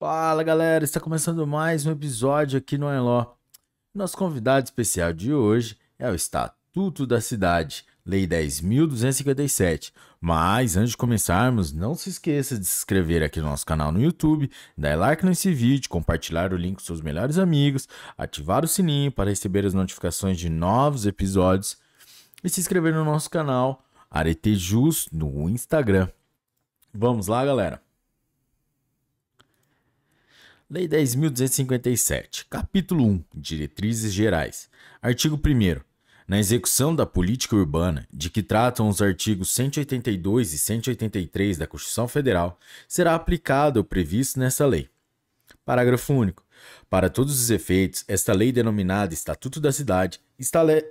Fala galera, está começando mais um episódio aqui no Eló. Nosso convidado especial de hoje é o Estatuto da Cidade, Lei 10.257. Mas antes de começarmos, não se esqueça de se inscrever aqui no nosso canal no YouTube, dar like nesse vídeo, compartilhar o link com seus melhores amigos, ativar o sininho para receber as notificações de novos episódios e se inscrever no nosso canal Arete Jus no Instagram. Vamos lá, galera! Lei 10.257, capítulo 1, Diretrizes Gerais. Artigo 1 na execução da política urbana, de que tratam os artigos 182 e 183 da Constituição Federal, será aplicado o previsto nesta lei. Parágrafo único. Para todos os efeitos, esta lei denominada Estatuto da Cidade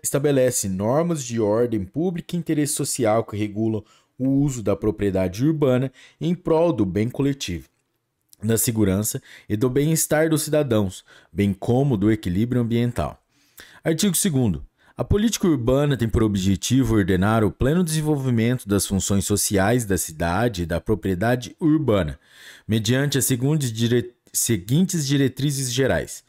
estabelece normas de ordem pública e interesse social que regulam o uso da propriedade urbana em prol do bem coletivo da segurança e do bem-estar dos cidadãos, bem como do equilíbrio ambiental. Artigo 2. A política urbana tem por objetivo ordenar o pleno desenvolvimento das funções sociais da cidade e da propriedade urbana, mediante as seguintes diretrizes gerais.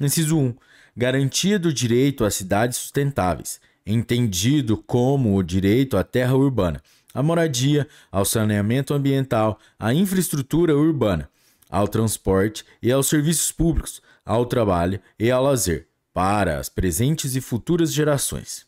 Inciso 1. Garantia do direito às cidades sustentáveis, entendido como o direito à terra urbana, à moradia, ao saneamento ambiental, à infraestrutura urbana ao transporte e aos serviços públicos, ao trabalho e ao lazer, para as presentes e futuras gerações.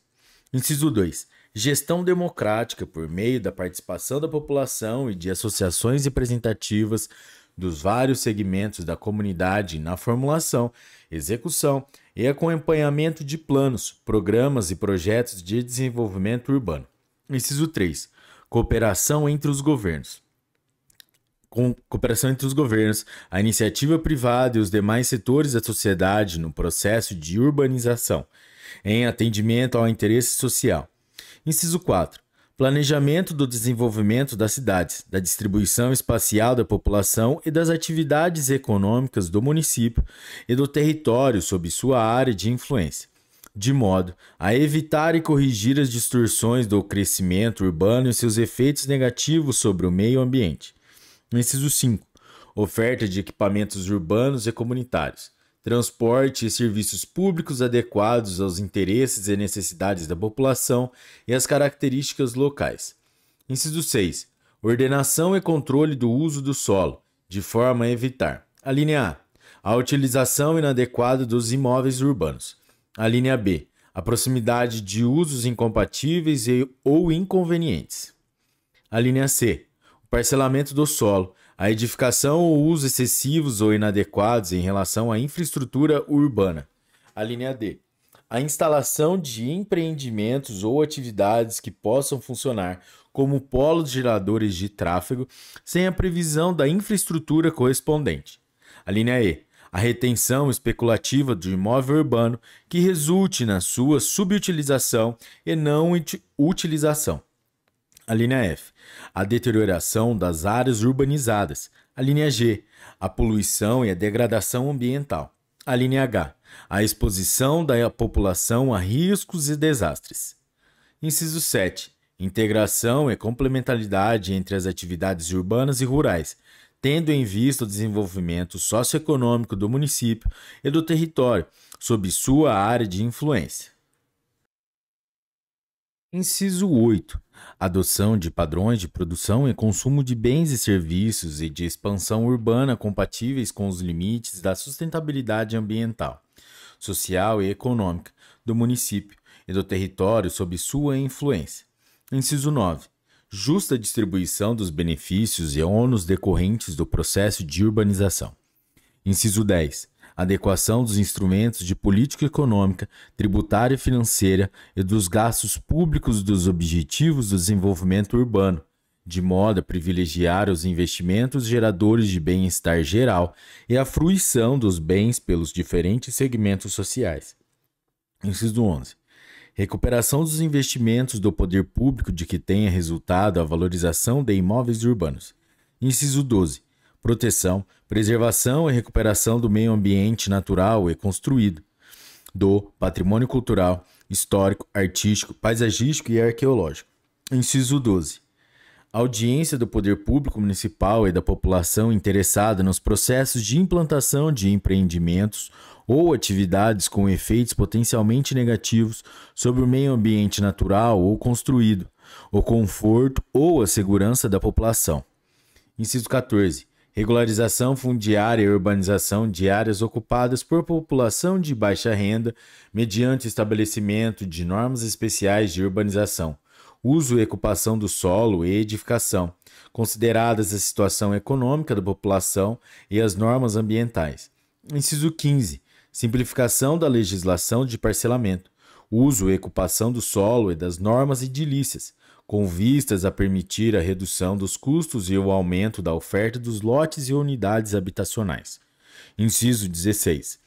Inciso 2. Gestão democrática por meio da participação da população e de associações representativas dos vários segmentos da comunidade na formulação, execução e acompanhamento de planos, programas e projetos de desenvolvimento urbano. Inciso 3. Cooperação entre os governos com cooperação entre os governos, a iniciativa privada e os demais setores da sociedade no processo de urbanização, em atendimento ao interesse social. Inciso 4. Planejamento do desenvolvimento das cidades, da distribuição espacial da população e das atividades econômicas do município e do território sob sua área de influência, de modo a evitar e corrigir as distorções do crescimento urbano e seus efeitos negativos sobre o meio ambiente. No inciso 5, oferta de equipamentos urbanos e comunitários, transporte e serviços públicos adequados aos interesses e necessidades da população e às características locais. Inciso 6, ordenação e controle do uso do solo, de forma a evitar: a linha A, a utilização inadequada dos imóveis urbanos. A linha B, a proximidade de usos incompatíveis e, ou inconvenientes. A linha C, Parcelamento do solo. A edificação ou uso excessivos ou inadequados em relação à infraestrutura urbana. A linha D. A instalação de empreendimentos ou atividades que possam funcionar como polos geradores de tráfego sem a previsão da infraestrutura correspondente. A linha E. A retenção especulativa do imóvel urbano que resulte na sua subutilização e não utilização a linha F, a deterioração das áreas urbanizadas, a linha G, a poluição e a degradação ambiental, a linha H, a exposição da população a riscos e desastres. Inciso 7. Integração e complementaridade entre as atividades urbanas e rurais, tendo em vista o desenvolvimento socioeconômico do município e do território sob sua área de influência. Inciso 8. Adoção de padrões de produção e consumo de bens e serviços e de expansão urbana compatíveis com os limites da sustentabilidade ambiental, social e econômica do município e do território sob sua influência. Inciso 9. Justa distribuição dos benefícios e ônus decorrentes do processo de urbanização. Inciso 10 adequação dos instrumentos de política econômica, tributária e financeira e dos gastos públicos dos objetivos do desenvolvimento urbano, de modo a privilegiar os investimentos geradores de bem-estar geral e a fruição dos bens pelos diferentes segmentos sociais. Inciso 11. Recuperação dos investimentos do poder público de que tenha resultado a valorização de imóveis urbanos. Inciso 12 proteção, preservação e recuperação do meio ambiente natural e construído, do patrimônio cultural, histórico, artístico, paisagístico e arqueológico. Inciso 12. A audiência do poder público municipal e da população interessada nos processos de implantação de empreendimentos ou atividades com efeitos potencialmente negativos sobre o meio ambiente natural ou construído, o conforto ou a segurança da população. Inciso 14 regularização fundiária e urbanização de áreas ocupadas por população de baixa renda mediante estabelecimento de normas especiais de urbanização, uso e ocupação do solo e edificação, consideradas a situação econômica da população e as normas ambientais. Inciso 15. Simplificação da legislação de parcelamento, uso e ocupação do solo e das normas edilícias, com vistas a permitir a redução dos custos e o aumento da oferta dos lotes e unidades habitacionais. Inciso 16.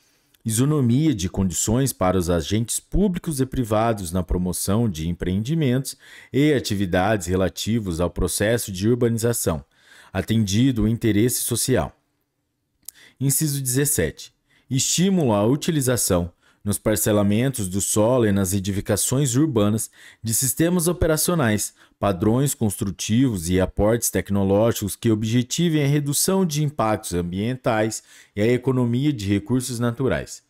Isonomia de condições para os agentes públicos e privados na promoção de empreendimentos e atividades relativos ao processo de urbanização, atendido o interesse social. Inciso 17. Estímulo à utilização, nos parcelamentos do solo e nas edificações urbanas de sistemas operacionais, padrões construtivos e aportes tecnológicos que objetivem a redução de impactos ambientais e a economia de recursos naturais.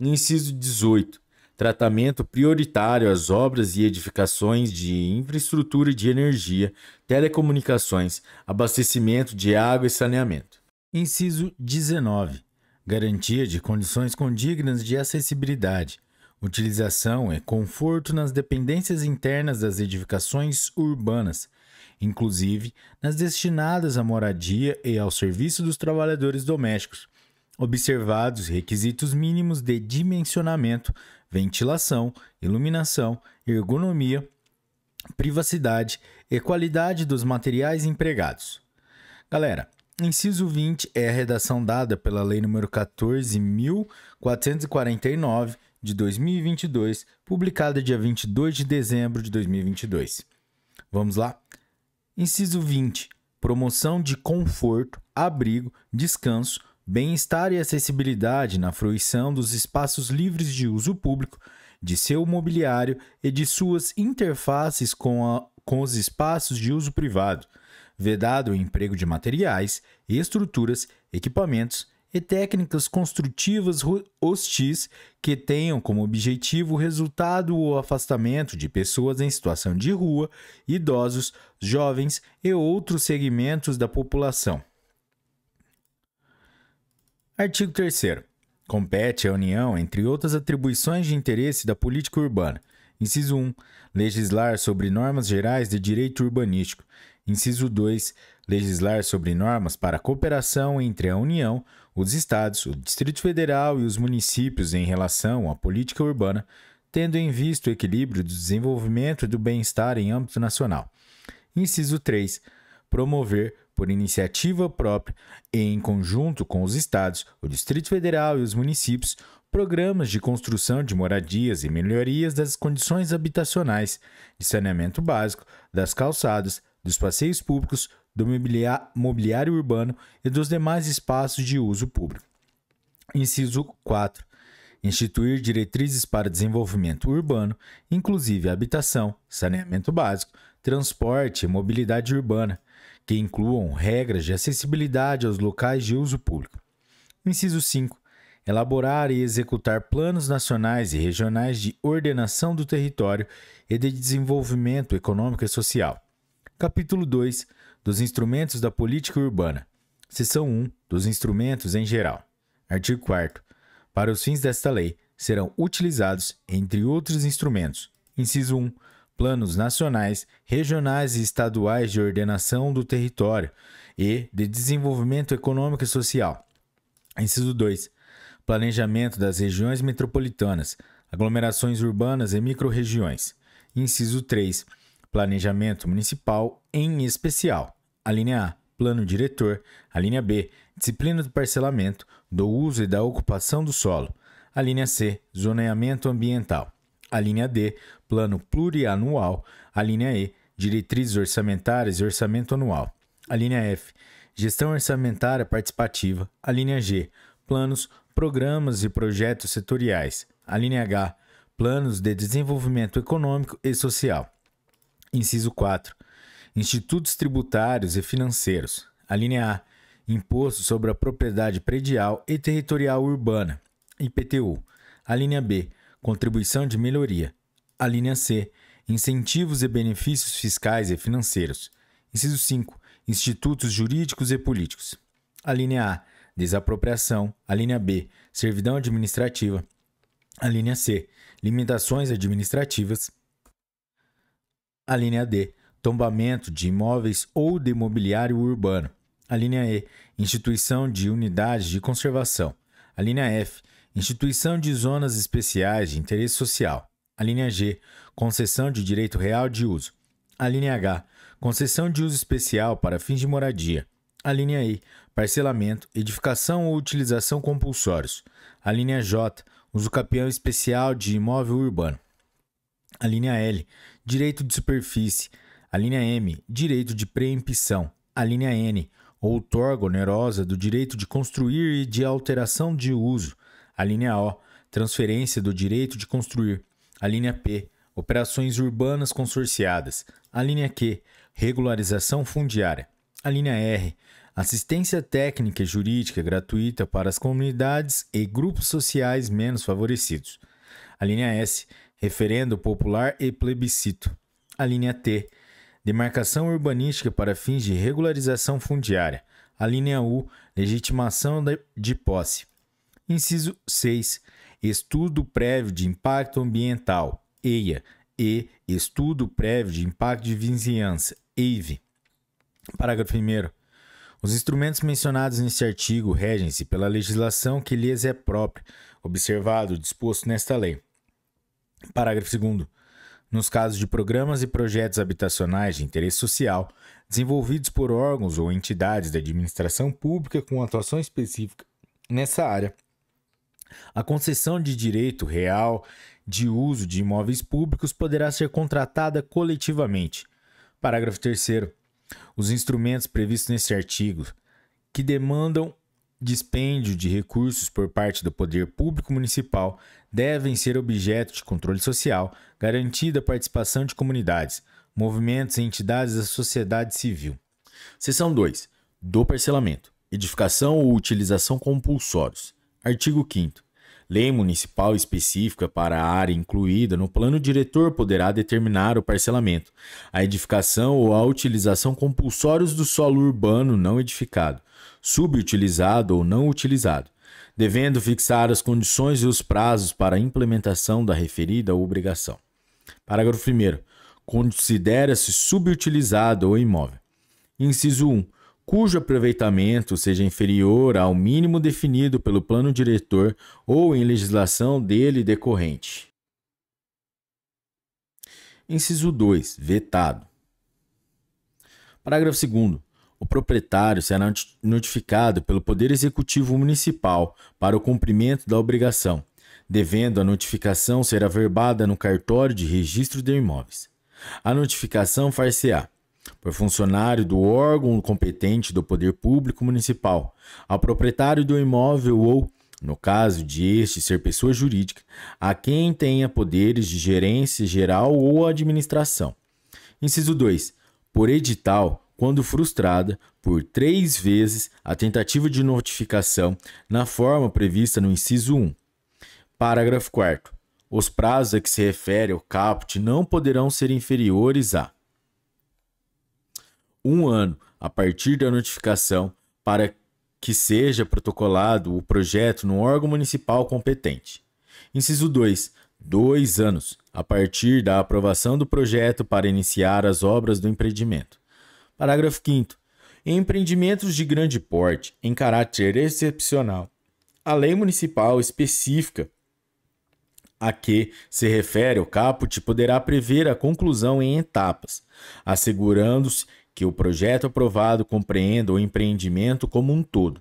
Inciso 18 tratamento prioritário às obras e edificações de infraestrutura de energia, telecomunicações, abastecimento de água e saneamento. Inciso 19 garantia de condições condignas de acessibilidade, utilização e é conforto nas dependências internas das edificações urbanas, inclusive nas destinadas à moradia e ao serviço dos trabalhadores domésticos, observados requisitos mínimos de dimensionamento, ventilação, iluminação, ergonomia, privacidade e qualidade dos materiais empregados. Galera, Inciso 20 é a redação dada pela Lei nº 14.449, de 2022, publicada dia 22 de dezembro de 2022. Vamos lá? Inciso 20. Promoção de conforto, abrigo, descanso, bem-estar e acessibilidade na fruição dos espaços livres de uso público, de seu mobiliário e de suas interfaces com, a, com os espaços de uso privado vedado o emprego de materiais, estruturas, equipamentos e técnicas construtivas hostis que tenham como objetivo o resultado ou afastamento de pessoas em situação de rua, idosos, jovens e outros segmentos da população. Artigo 3. Compete à União, entre outras atribuições de interesse da política urbana, inciso 1, legislar sobre normas gerais de direito urbanístico, Inciso 2. Legislar sobre normas para cooperação entre a União, os Estados, o Distrito Federal e os municípios em relação à política urbana, tendo em vista o equilíbrio do desenvolvimento e do bem-estar em âmbito nacional. Inciso 3. Promover, por iniciativa própria e em conjunto com os Estados, o Distrito Federal e os municípios, programas de construção de moradias e melhorias das condições habitacionais, de saneamento básico, das calçadas, dos passeios públicos, do mobiliário urbano e dos demais espaços de uso público. Inciso 4. Instituir diretrizes para desenvolvimento urbano, inclusive habitação, saneamento básico, transporte e mobilidade urbana, que incluam regras de acessibilidade aos locais de uso público. Inciso 5. Elaborar e executar planos nacionais e regionais de ordenação do território e de desenvolvimento econômico e social. Capítulo 2 dos Instrumentos da Política Urbana. Seção 1 dos Instrumentos em geral. Artigo 4. Para os fins desta lei, serão utilizados, entre outros instrumentos, inciso 1, planos nacionais, regionais e estaduais de ordenação do território e de desenvolvimento econômico e social. Inciso 2, planejamento das regiões metropolitanas, aglomerações urbanas e microrregiões. Inciso 3, Planejamento Municipal, em especial. A linha A, Plano Diretor. A linha B, Disciplina do Parcelamento, do Uso e da Ocupação do Solo. A linha C, Zoneamento Ambiental. A linha D, Plano Plurianual. A linha E, Diretrizes Orçamentárias e Orçamento Anual. A linha F, Gestão Orçamentária Participativa. A linha G, Planos, Programas e Projetos Setoriais. A linha H, Planos de Desenvolvimento Econômico e Social. Inciso 4. Institutos tributários e financeiros. alínea A. Imposto sobre a propriedade predial e territorial urbana. IPTU. alínea B. Contribuição de melhoria. alínea C. Incentivos e benefícios fiscais e financeiros. Inciso 5. Institutos jurídicos e políticos. alínea A. Desapropriação. alínea B. Servidão administrativa. alínea C. Limitações administrativas. A linha D. Tombamento de imóveis ou de mobiliário urbano. A linha E. Instituição de unidades de conservação. A linha F. Instituição de zonas especiais de interesse social. A linha G. Concessão de direito real de uso. A linha H. Concessão de uso especial para fins de moradia. A linha I. Parcelamento, edificação ou utilização compulsórios. A linha J. Uso capião especial de imóvel urbano. A linha L direito de superfície. A linha M, direito de preempção. A linha N, outorga onerosa do direito de construir e de alteração de uso. A linha O, transferência do direito de construir. A linha P, operações urbanas consorciadas. A linha Q, regularização fundiária. A linha R, assistência técnica e jurídica gratuita para as comunidades e grupos sociais menos favorecidos. A linha S, referendo popular e plebiscito. A linha T, demarcação urbanística para fins de regularização fundiária. A linha U, legitimação de posse. Inciso 6. Estudo prévio de impacto ambiental, EIA, e estudo prévio de impacto de vizinhança, EIVE. Parágrafo 1. Os instrumentos mencionados neste artigo regem-se pela legislação que lhes é própria, observado o disposto nesta lei. Parágrafo 2. Nos casos de programas e projetos habitacionais de interesse social, desenvolvidos por órgãos ou entidades da administração pública com atuação específica nessa área, a concessão de direito real de uso de imóveis públicos poderá ser contratada coletivamente. Parágrafo 3. Os instrumentos previstos neste artigo que demandam dispêndio de recursos por parte do poder público municipal devem ser objeto de controle social, garantida a participação de comunidades, movimentos e entidades da sociedade civil. Seção 2. Do parcelamento, edificação ou utilização compulsórios. Artigo 5 Lei municipal específica para a área incluída no plano diretor poderá determinar o parcelamento, a edificação ou a utilização compulsórios do solo urbano não edificado, subutilizado ou não utilizado, devendo fixar as condições e os prazos para a implementação da referida obrigação. Parágrafo 1. Considera-se subutilizado ou imóvel. Inciso 1. Cujo aproveitamento seja inferior ao mínimo definido pelo plano diretor ou em legislação dele decorrente. Inciso 2. Vetado. Parágrafo 2. O proprietário será notificado pelo Poder Executivo Municipal para o cumprimento da obrigação, devendo a notificação ser averbada no cartório de registro de imóveis. A notificação far-se-á por funcionário do órgão competente do Poder Público Municipal, ao proprietário do imóvel ou, no caso de este ser pessoa jurídica, a quem tenha poderes de gerência geral ou administração. Inciso 2. Por edital quando frustrada por três vezes a tentativa de notificação na forma prevista no inciso 1. Parágrafo 4. Os prazos a que se refere o caput não poderão ser inferiores a um ano a partir da notificação para que seja protocolado o projeto no órgão municipal competente. Inciso 2. Dois anos a partir da aprovação do projeto para iniciar as obras do empreendimento. Parágrafo 5. Em empreendimentos de grande porte, em caráter excepcional, a lei municipal específica a que se refere o caput poderá prever a conclusão em etapas, assegurando-se que o projeto aprovado compreenda o empreendimento como um todo.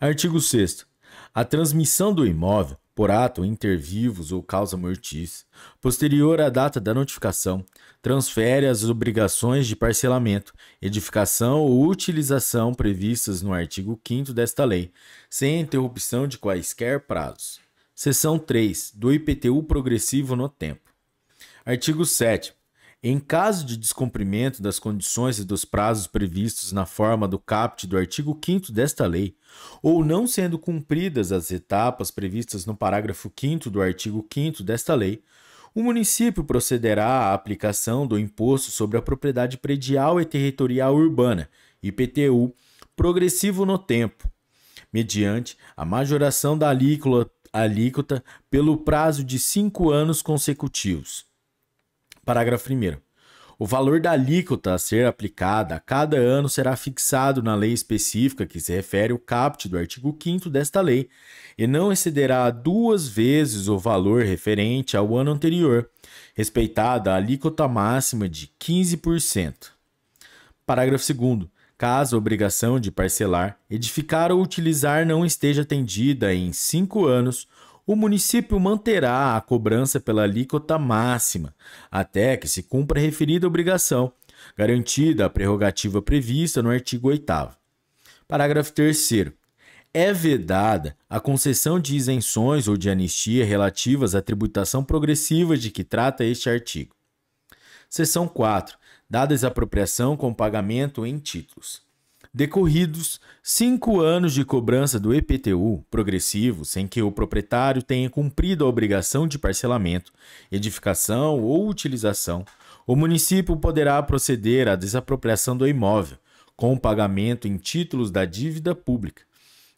Artigo 6. A transmissão do imóvel por ato inter vivos ou causa mortis, posterior à data da notificação, transfere as obrigações de parcelamento, edificação ou utilização previstas no artigo 5 desta lei, sem interrupção de quaisquer prazos. Seção 3. Do IPTU progressivo no tempo. Artigo 7. Em caso de descumprimento das condições e dos prazos previstos na forma do caput do artigo 5 desta lei, ou não sendo cumpridas as etapas previstas no parágrafo 5 do artigo 5 desta lei, o município procederá à aplicação do Imposto sobre a Propriedade Predial e Territorial Urbana, IPTU, progressivo no tempo, mediante a majoração da alíquota pelo prazo de cinco anos consecutivos. Parágrafo 1. O valor da alíquota a ser aplicada a cada ano será fixado na lei específica que se refere ao caput do artigo 5 desta lei e não excederá duas vezes o valor referente ao ano anterior, respeitada a alíquota máxima de 15%. Parágrafo 2 caso a obrigação de parcelar, edificar ou utilizar não esteja atendida em cinco anos, o município manterá a cobrança pela alíquota máxima, até que se cumpra a referida obrigação, garantida a prerrogativa prevista no artigo 8. Parágrafo 3. É vedada a concessão de isenções ou de anistia relativas à tributação progressiva de que trata este artigo. Seção 4. Da desapropriação com pagamento em títulos. Decorridos cinco anos de cobrança do EPTU progressivo, sem que o proprietário tenha cumprido a obrigação de parcelamento, edificação ou utilização, o município poderá proceder à desapropriação do imóvel, com o pagamento em títulos da dívida pública.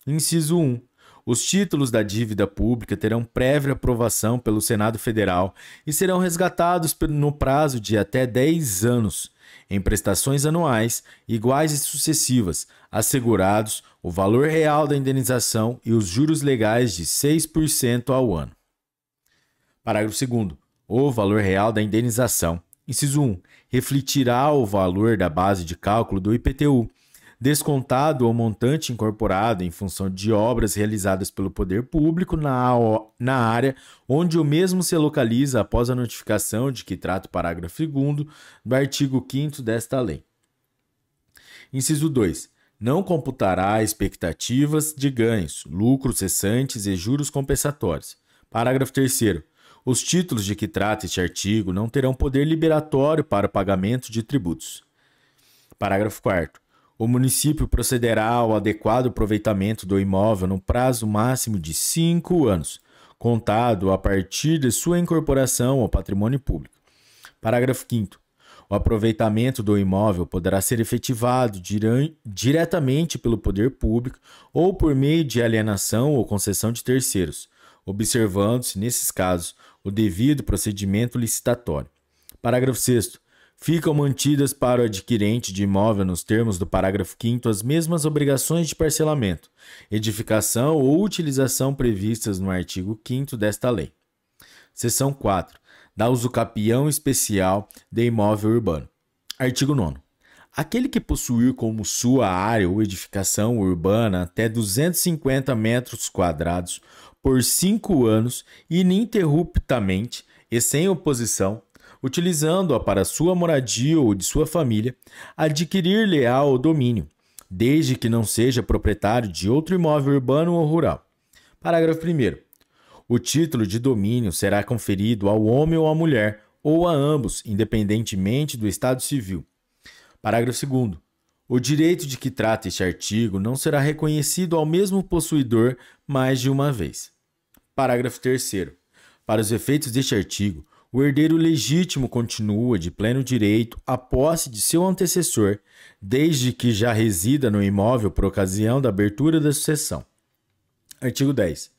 Inciso 1. Os títulos da dívida pública terão prévia aprovação pelo Senado Federal e serão resgatados no prazo de até 10 anos em prestações anuais iguais e sucessivas, assegurados o valor real da indenização e os juros legais de 6% ao ano. Parágrafo 2. O valor real da indenização, inciso 1, refletirá o valor da base de cálculo do IPTU, descontado o montante incorporado em função de obras realizadas pelo poder público na, na área onde o mesmo se localiza após a notificação de que trata o parágrafo 2 do artigo 5 desta lei. Inciso 2 não computará expectativas de ganhos, lucros cessantes e juros compensatórios. Parágrafo 3. Os títulos de que trata este artigo não terão poder liberatório para o pagamento de tributos. Parágrafo 4. O município procederá ao adequado aproveitamento do imóvel no prazo máximo de cinco anos, contado a partir de sua incorporação ao patrimônio público. Parágrafo 5. O aproveitamento do imóvel poderá ser efetivado diretamente pelo poder público ou por meio de alienação ou concessão de terceiros, observando-se, nesses casos, o devido procedimento licitatório. Parágrafo 6. Ficam mantidas para o adquirente de imóvel, nos termos do parágrafo 5, as mesmas obrigações de parcelamento, edificação ou utilização previstas no artigo 5 desta lei. Seção 4. Da usucapião especial de imóvel urbano. Artigo 9. Aquele que possuir como sua área ou edificação urbana até 250 metros quadrados por cinco anos, ininterruptamente e sem oposição, utilizando-a para sua moradia ou de sua família, adquirir leal o domínio, desde que não seja proprietário de outro imóvel urbano ou rural. Parágrafo 1. O título de domínio será conferido ao homem ou à mulher, ou a ambos, independentemente do estado civil. Parágrafo 2. O direito de que trata este artigo não será reconhecido ao mesmo possuidor mais de uma vez. Parágrafo 3. Para os efeitos deste artigo, o herdeiro legítimo continua de pleno direito a posse de seu antecessor, desde que já resida no imóvel por ocasião da abertura da sucessão. Artigo 10.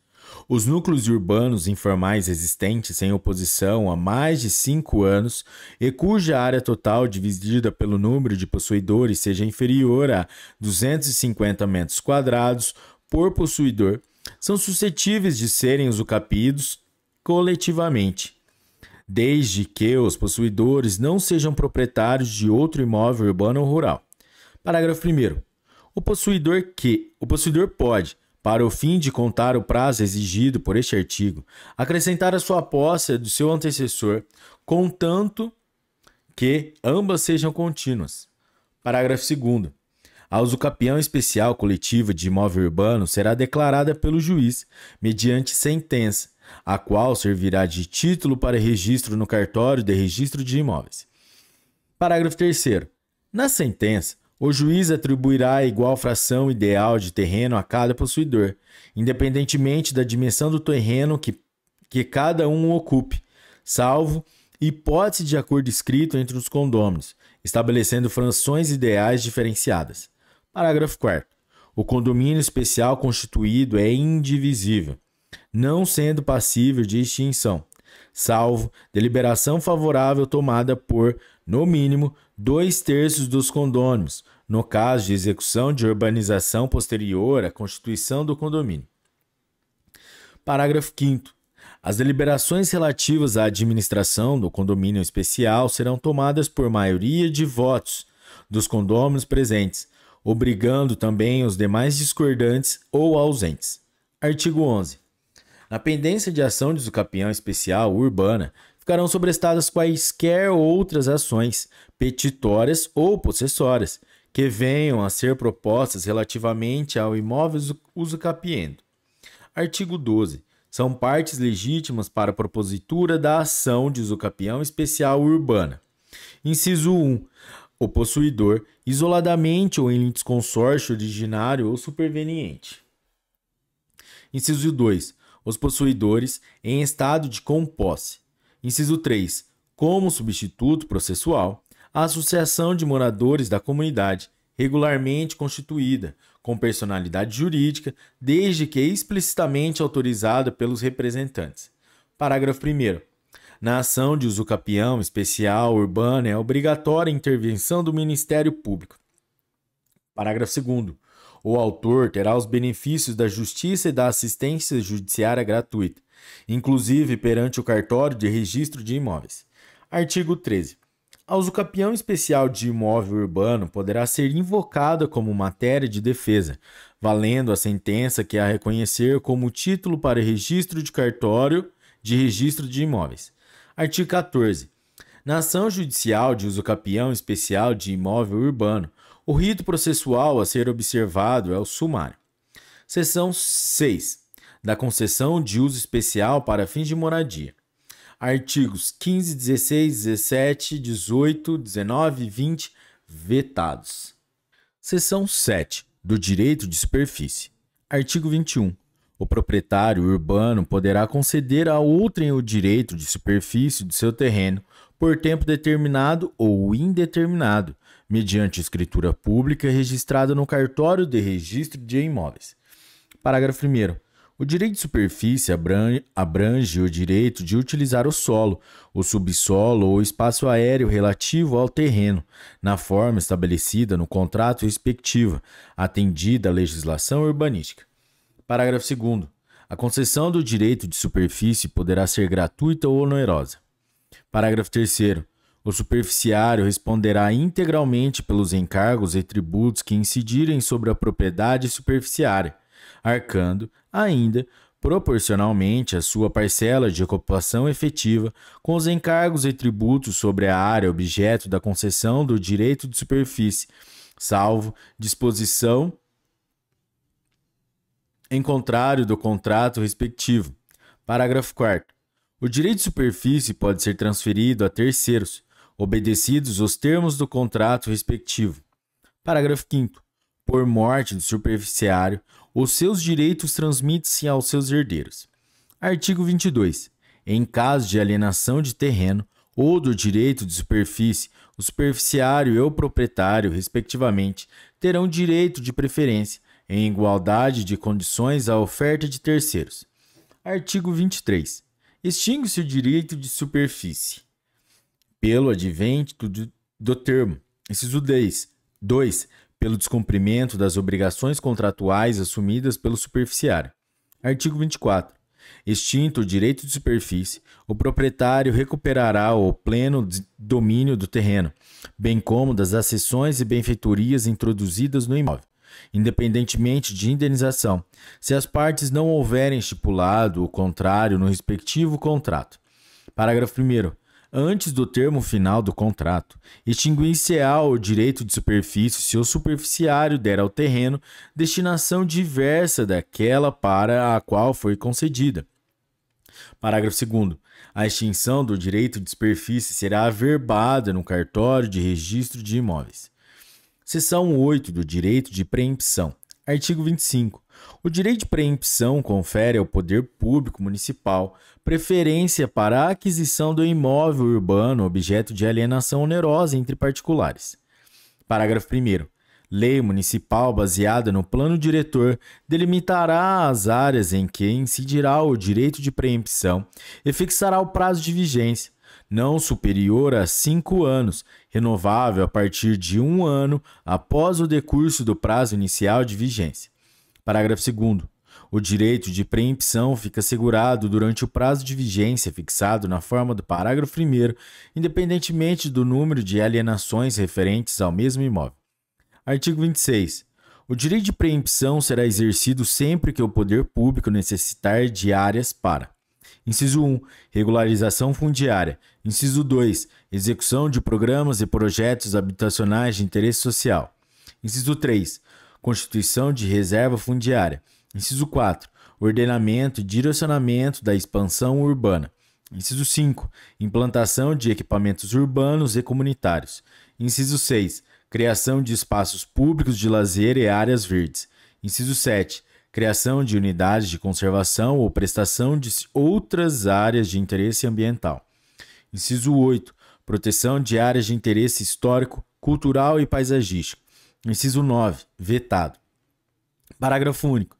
Os núcleos urbanos informais existentes em oposição há mais de cinco anos e cuja área total dividida pelo número de possuidores seja inferior a 250 metros quadrados por possuidor são suscetíveis de serem usucapidos coletivamente desde que os possuidores não sejam proprietários de outro imóvel urbano ou rural. Parágrafo 1 o possuidor que o possuidor pode, para o fim de contar o prazo exigido por este artigo, acrescentar a sua posse do seu antecessor, contanto que ambas sejam contínuas. Parágrafo 2 a usucapião especial coletiva de imóvel urbano será declarada pelo juiz mediante sentença a qual servirá de título para registro no cartório de registro de imóveis. Parágrafo 3. Na sentença, o juiz atribuirá a igual fração ideal de terreno a cada possuidor, independentemente da dimensão do terreno que, que cada um ocupe, salvo hipótese de acordo escrito entre os condôminos, estabelecendo frações ideais diferenciadas. Parágrafo 4. O condomínio especial constituído é indivisível não sendo passível de extinção, salvo deliberação favorável tomada por, no mínimo, dois terços dos condôminos, no caso de execução de urbanização posterior à constituição do condomínio. Parágrafo 5. As deliberações relativas à administração do condomínio especial serão tomadas por maioria de votos dos condôminos presentes, obrigando também os demais discordantes ou ausentes. Artigo 11. Na pendência de ação de usucapião especial urbana, ficarão sobrestadas quaisquer outras ações, petitórias ou possessórias, que venham a ser propostas relativamente ao imóvel usucapiendo. Artigo 12 são partes legítimas para a propositura da ação de usucapião especial urbana. Inciso 1. O possuidor, isoladamente ou em consórcio originário ou superveniente. Inciso 2 os possuidores em estado de composse. Inciso 3. Como substituto processual, a associação de moradores da comunidade regularmente constituída, com personalidade jurídica, desde que explicitamente autorizada pelos representantes. Parágrafo 1. Na ação de usucapião especial urbana é obrigatória a intervenção do Ministério Público. Parágrafo 2. O autor terá os benefícios da justiça e da assistência judiciária gratuita, inclusive perante o cartório de registro de imóveis. Artigo 13. A usucapião especial de imóvel urbano poderá ser invocada como matéria de defesa, valendo a sentença que a reconhecer como título para registro de cartório de registro de imóveis. Artigo 14. Na ação judicial de usucapião especial de imóvel urbano, o rito processual a ser observado é o sumário. Seção 6. Da concessão de uso especial para fins de moradia. Artigos 15, 16, 17, 18, 19 e 20 vetados. Seção 7. Do direito de superfície. Artigo 21. O proprietário urbano poderá conceder a outrem o direito de superfície de seu terreno por tempo determinado ou indeterminado, mediante escritura pública registrada no cartório de registro de imóveis. Parágrafo 1. O direito de superfície abrange, o direito de utilizar o solo, o subsolo ou o espaço aéreo relativo ao terreno, na forma estabelecida no contrato respectivo, atendida à legislação urbanística. Parágrafo 2. A concessão do direito de superfície poderá ser gratuita ou onerosa. Parágrafo 3. O superficiário responderá integralmente pelos encargos e tributos que incidirem sobre a propriedade superficiária, arcando, ainda, proporcionalmente à sua parcela de ocupação efetiva com os encargos e tributos sobre a área objeto da concessão do direito de superfície, salvo disposição em contrário do contrato respectivo. Parágrafo 4 O direito de superfície pode ser transferido a terceiros, obedecidos os termos do contrato respectivo. Parágrafo 5 Por morte do superficiário, os seus direitos transmitem-se aos seus herdeiros. Artigo 22. Em caso de alienação de terreno ou do direito de superfície, o superficiário e o proprietário, respectivamente, terão direito de preferência em igualdade de condições à oferta de terceiros. Artigo 23. Extingue-se o direito de superfície pelo advento do, do termo. Inciso 10. 2. Pelo descumprimento das obrigações contratuais assumidas pelo superficiário. Artigo 24. Extinto o direito de superfície, o proprietário recuperará o pleno domínio do terreno, bem como das acessões e benfeitorias introduzidas no imóvel, independentemente de indenização, se as partes não houverem estipulado o contrário no respectivo contrato. Parágrafo 1 antes do termo final do contrato. Extinguir-se-á o direito de superfície se o superficiário der ao terreno destinação diversa daquela para a qual foi concedida. Parágrafo 2. A extinção do direito de superfície será averbada no cartório de registro de imóveis. Seção 8 do Direito de Preempção. Artigo 25. O direito de preempção confere ao poder público municipal preferência para a aquisição do imóvel urbano objeto de alienação onerosa entre particulares. Parágrafo 1. Lei municipal baseada no plano diretor delimitará as áreas em que incidirá o direito de preempção e fixará o prazo de vigência, não superior a cinco anos, renovável a partir de um ano após o decurso do prazo inicial de vigência. Parágrafo 2. O direito de preempção fica assegurado durante o prazo de vigência fixado na forma do parágrafo 1, independentemente do número de alienações referentes ao mesmo imóvel. Artigo 26. O direito de preempção será exercido sempre que o poder público necessitar de áreas para: Inciso 1. Regularização fundiária. Inciso 2. Execução de programas e projetos habitacionais de interesse social. Inciso 3 Constituição de Reserva Fundiária. Inciso 4. Ordenamento e direcionamento da expansão urbana. Inciso 5. Implantação de equipamentos urbanos e comunitários. Inciso 6. Criação de espaços públicos de lazer e áreas verdes. Inciso 7. Criação de unidades de conservação ou prestação de outras áreas de interesse ambiental. Inciso 8. Proteção de áreas de interesse histórico, cultural e paisagístico. Inciso 9. Vetado. Parágrafo único.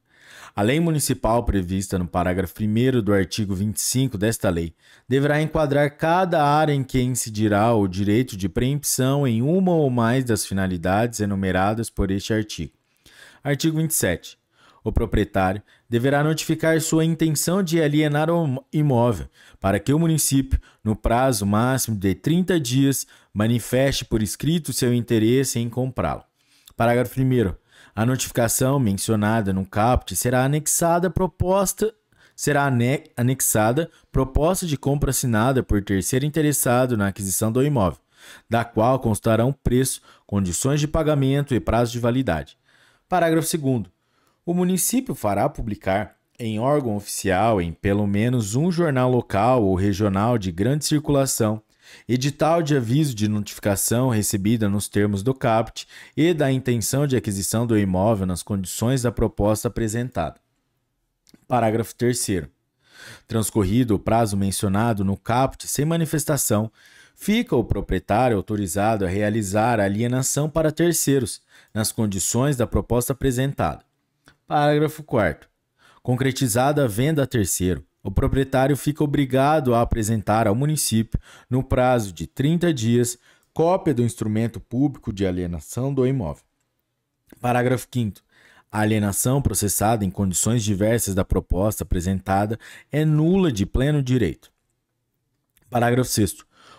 A lei municipal prevista no parágrafo 1 do artigo 25 desta lei deverá enquadrar cada área em que incidirá o direito de preempção em uma ou mais das finalidades enumeradas por este artigo. Artigo 27. O proprietário deverá notificar sua intenção de alienar o imóvel, para que o município, no prazo máximo de 30 dias, manifeste por escrito seu interesse em comprá-lo. Parágrafo 1. A notificação mencionada no CAPT será anexada proposta será anexada proposta de compra assinada por terceiro interessado na aquisição do imóvel, da qual constarão preço, condições de pagamento e prazo de validade. Parágrafo 2. O município fará publicar em órgão oficial, em pelo menos um jornal local ou regional de grande circulação, Edital de aviso de notificação recebida nos termos do CAPT e da intenção de aquisição do imóvel nas condições da proposta apresentada. Parágrafo 3. Transcorrido o prazo mencionado no CAPT sem manifestação, fica o proprietário autorizado a realizar a alienação para terceiros, nas condições da proposta apresentada. Parágrafo 4. Concretizada a venda a terceiro, o proprietário fica obrigado a apresentar ao município, no prazo de 30 dias, cópia do instrumento público de alienação do imóvel. Parágrafo 5. A alienação processada em condições diversas da proposta apresentada é nula de pleno direito. Parágrafo 6.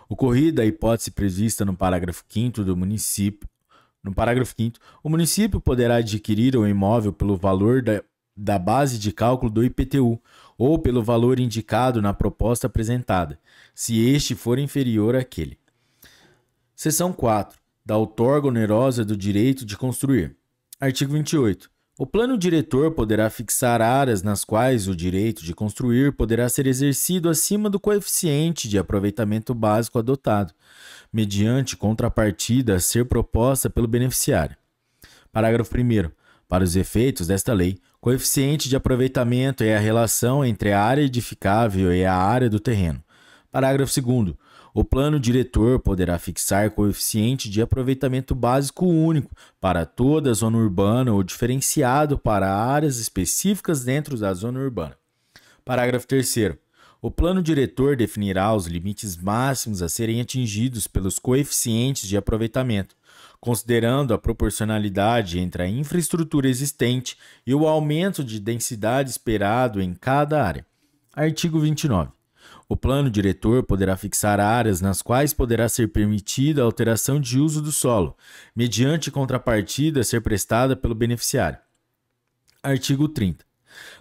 Ocorrida a hipótese prevista no parágrafo 5 do município, no parágrafo 5 o município poderá adquirir o imóvel pelo valor da, da base de cálculo do IPTU, ou pelo valor indicado na proposta apresentada, se este for inferior àquele. Seção 4. Da outorga onerosa do direito de construir. Artigo 28. O plano diretor poderá fixar áreas nas quais o direito de construir poderá ser exercido acima do coeficiente de aproveitamento básico adotado, mediante contrapartida a ser proposta pelo beneficiário. Parágrafo 1. Para os efeitos desta lei, coeficiente de aproveitamento é a relação entre a área edificável e a área do terreno. Parágrafo 2. O plano diretor poderá fixar coeficiente de aproveitamento básico único para toda a zona urbana ou diferenciado para áreas específicas dentro da zona urbana. Parágrafo 3. O plano diretor definirá os limites máximos a serem atingidos pelos coeficientes de aproveitamento considerando a proporcionalidade entre a infraestrutura existente e o aumento de densidade esperado em cada área. Artigo 29. O plano diretor poderá fixar áreas nas quais poderá ser permitida a alteração de uso do solo, mediante contrapartida a ser prestada pelo beneficiário. Artigo 30.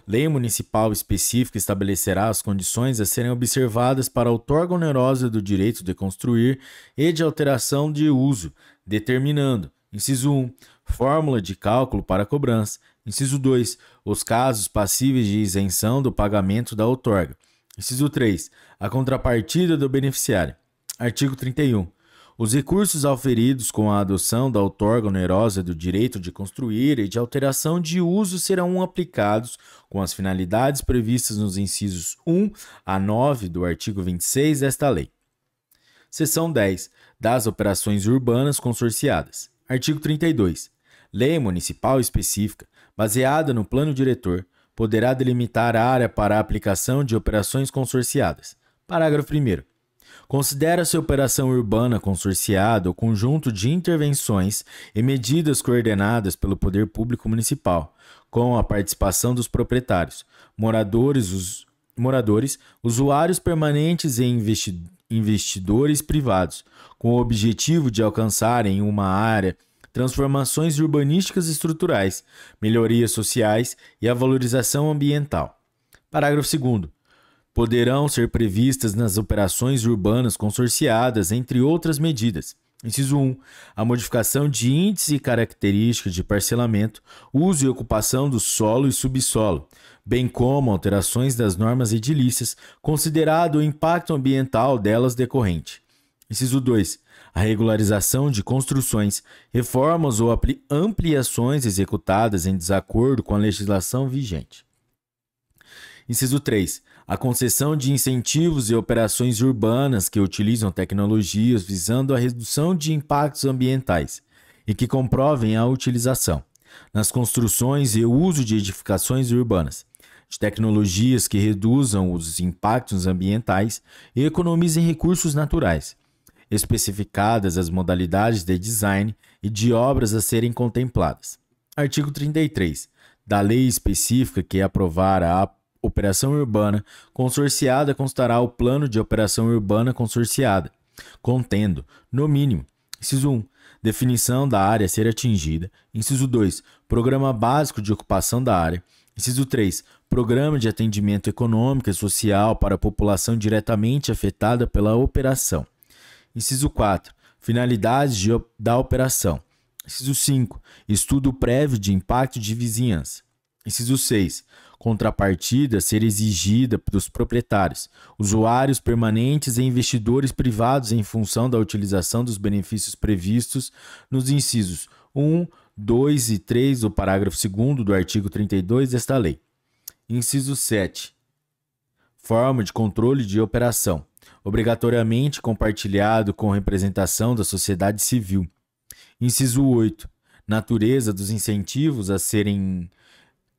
Lei municipal específica estabelecerá as condições a serem observadas para a outorga onerosa do direito de construir e de alteração de uso, determinando, inciso 1, fórmula de cálculo para cobrança, inciso 2, os casos passíveis de isenção do pagamento da outorga, inciso 3, a contrapartida do beneficiário. Artigo 31. Os recursos auferidos com a adoção da outorga onerosa do direito de construir e de alteração de uso serão aplicados com as finalidades previstas nos incisos 1 a 9 do artigo 26 desta lei. Seção 10 das operações urbanas consorciadas. Artigo 32. Lei municipal específica, baseada no plano diretor, poderá delimitar a área para a aplicação de operações consorciadas. Parágrafo 1. Considera-se operação urbana consorciada o conjunto de intervenções e medidas coordenadas pelo poder público municipal, com a participação dos proprietários, moradores, moradores usuários permanentes e investidores investidores privados, com o objetivo de alcançar em uma área transformações urbanísticas estruturais, melhorias sociais e a valorização ambiental. Parágrafo 2 poderão ser previstas nas operações urbanas consorciadas, entre outras medidas. Inciso 1. A modificação de índice e características de parcelamento, uso e ocupação do solo e subsolo, bem como alterações das normas edilícias, considerado o impacto ambiental delas decorrente. Inciso 2. A regularização de construções, reformas ou ampliações executadas em desacordo com a legislação vigente. Inciso 3. A concessão de incentivos e operações urbanas que utilizam tecnologias visando a redução de impactos ambientais e que comprovem a utilização, nas construções e uso de edificações urbanas, de tecnologias que reduzam os impactos ambientais e economizem recursos naturais, especificadas as modalidades de design e de obras a serem contempladas. Artigo 33 da lei específica que aprovar a operação urbana consorciada constará o plano de operação urbana consorciada, contendo, no mínimo, inciso 1, definição da área a ser atingida, inciso 2, programa básico de ocupação da área, inciso 3, programa de atendimento econômico e social para a população diretamente afetada pela operação. Inciso 4, finalidades de, da operação. Inciso 5, estudo prévio de impacto de vizinhança. Inciso 6, contrapartida ser exigida dos proprietários, usuários permanentes e investidores privados em função da utilização dos benefícios previstos nos incisos 1, 2 e 3 do parágrafo 2 do artigo 32 desta lei. Inciso 7. Forma de controle de operação, obrigatoriamente compartilhado com representação da sociedade civil. Inciso 8. Natureza dos incentivos a serem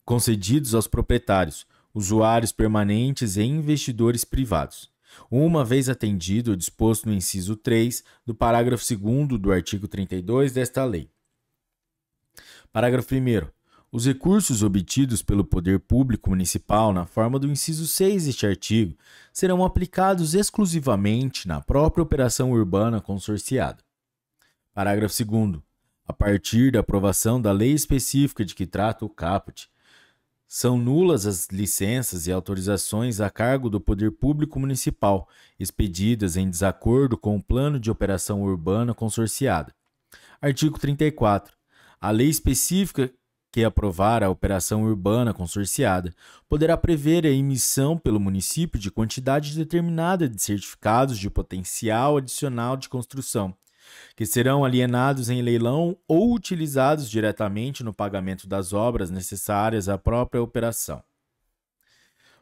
concedidos aos proprietários, usuários permanentes e investidores privados. Uma vez atendido o disposto no inciso 3 do parágrafo 2 do artigo 32 desta lei. Parágrafo 1. Os recursos obtidos pelo poder público municipal na forma do inciso 6 deste artigo serão aplicados exclusivamente na própria operação urbana consorciada. Parágrafo 2. A partir da aprovação da lei específica de que trata o caput, são nulas as licenças e autorizações a cargo do Poder Público Municipal, expedidas em desacordo com o Plano de Operação Urbana Consorciada. Artigo 34. A lei específica que aprovar a operação urbana consorciada poderá prever a emissão pelo município de quantidade determinada de certificados de potencial adicional de construção que serão alienados em leilão ou utilizados diretamente no pagamento das obras necessárias à própria operação.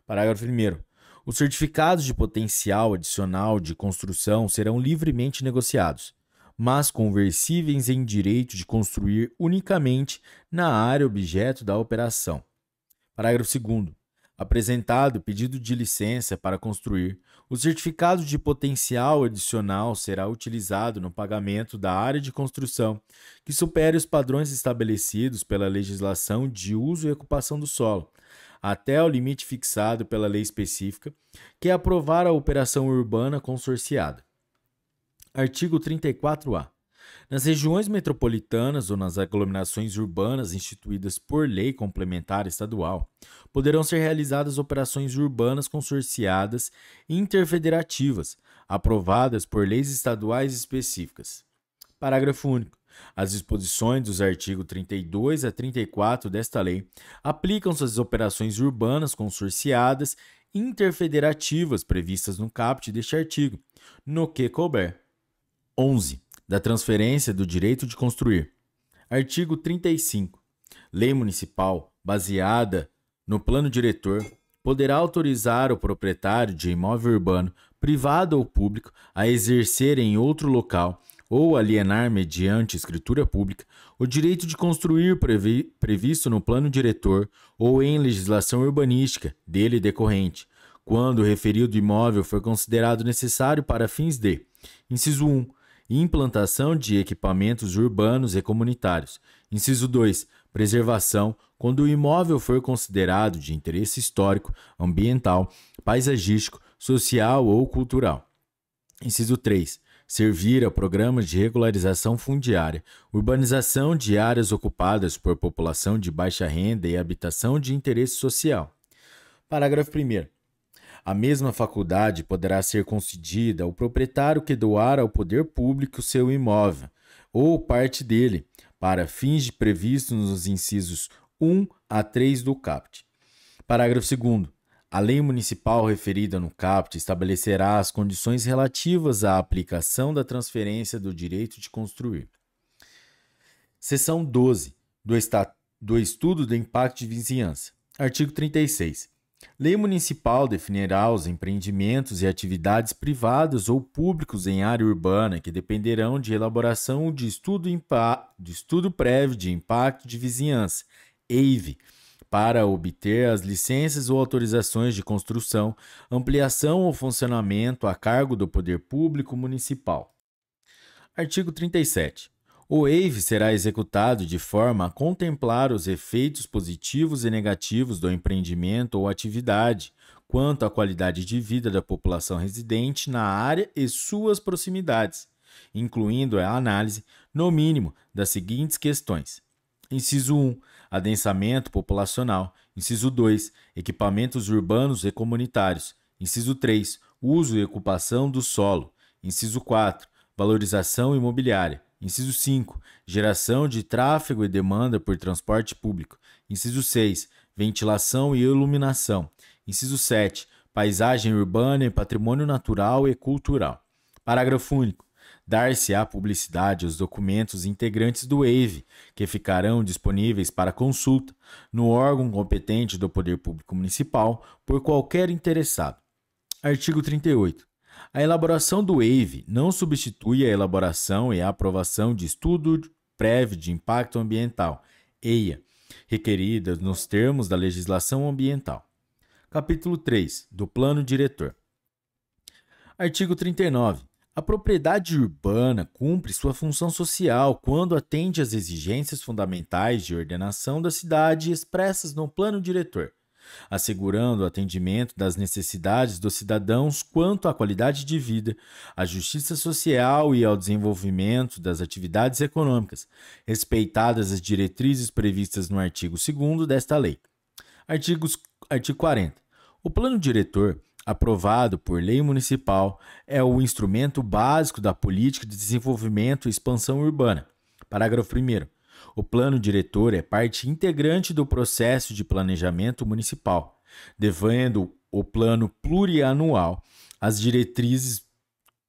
Parágrafo 1. Os certificados de potencial adicional de construção serão livremente negociados, mas conversíveis em direito de construir unicamente na área objeto da operação. Parágrafo 2. Apresentado pedido de licença para construir, o certificado de potencial adicional será utilizado no pagamento da área de construção que supere os padrões estabelecidos pela legislação de uso e ocupação do solo, até o limite fixado pela lei específica, que é aprovar a operação urbana consorciada. Artigo 34-A. Nas regiões metropolitanas ou nas aglomerações urbanas instituídas por lei complementar estadual, poderão ser realizadas operações urbanas consorciadas e interfederativas, aprovadas por leis estaduais específicas. Parágrafo único. As disposições dos artigos 32 a 34 desta lei aplicam-se às operações urbanas consorciadas interfederativas previstas no caput deste artigo, no que couber. 11 da transferência do direito de construir. Artigo 35. Lei municipal, baseada no plano diretor, poderá autorizar o proprietário de imóvel urbano, privado ou público, a exercer em outro local ou alienar mediante escritura pública o direito de construir previ previsto no plano diretor ou em legislação urbanística dele decorrente, quando o referido imóvel for considerado necessário para fins de: inciso 1, implantação de equipamentos urbanos e comunitários. Inciso 2. Preservação, quando o imóvel for considerado de interesse histórico, ambiental, paisagístico, social ou cultural. Inciso 3 servir a programas de regularização fundiária, urbanização de áreas ocupadas por população de baixa renda e habitação de interesse social. Parágrafo 1. A mesma faculdade poderá ser concedida ao proprietário que doar ao poder público seu imóvel ou parte dele, para fins previstos nos incisos 1 a 3 do CAPT. Parágrafo 2. A lei municipal referida no CAPT estabelecerá as condições relativas à aplicação da transferência do direito de construir. Seção 12. Do, do Estudo do Impacto de Vizinhança. Artigo 36. Lei municipal definirá os empreendimentos e atividades privadas ou públicos em área urbana que dependerão de elaboração de estudo, de estudo prévio de impacto de vizinhança, EIVE, para obter as licenças ou autorizações de construção, ampliação ou funcionamento a cargo do poder público municipal. Artigo 37. O wave será executado de forma a contemplar os efeitos positivos e negativos do empreendimento ou atividade, quanto à qualidade de vida da população residente na área e suas proximidades, incluindo a análise, no mínimo, das seguintes questões: Inciso 1. Adensamento populacional. Inciso 2. Equipamentos urbanos e comunitários. Inciso 3. Uso e ocupação do solo. Inciso 4. Valorização imobiliária. Inciso 5. Geração de tráfego e demanda por transporte público. Inciso 6. Ventilação e iluminação. Inciso 7. Paisagem urbana e patrimônio natural e cultural. Parágrafo único. Dar-se-á publicidade aos documentos integrantes do EIVE, que ficarão disponíveis para consulta no órgão competente do Poder Público Municipal por qualquer interessado. Artigo 38. A elaboração do WAVE não substitui a elaboração e a aprovação de estudo prévio de impacto ambiental, EIA, requeridas nos termos da legislação ambiental. Capítulo 3 do Plano Diretor. Artigo 39. A propriedade urbana cumpre sua função social quando atende às exigências fundamentais de ordenação da cidade expressas no Plano Diretor assegurando o atendimento das necessidades dos cidadãos quanto à qualidade de vida, à justiça social e ao desenvolvimento das atividades econômicas, respeitadas as diretrizes previstas no artigo 2 desta lei. Artigos, artigo 40. O plano diretor aprovado por lei municipal, é o instrumento básico da política de desenvolvimento e expansão urbana. Parágrafo 1. O plano diretor é parte integrante do processo de planejamento municipal, devendo o plano plurianual, as diretrizes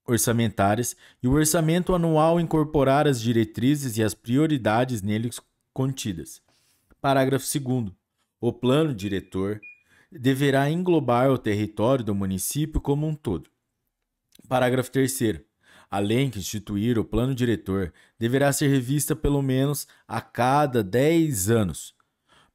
orçamentárias e o orçamento anual incorporar as diretrizes e as prioridades neles contidas. Parágrafo 2. O plano diretor deverá englobar o território do município como um todo. Parágrafo 3 a lei que instituir o plano diretor deverá ser revista pelo menos a cada 10 anos.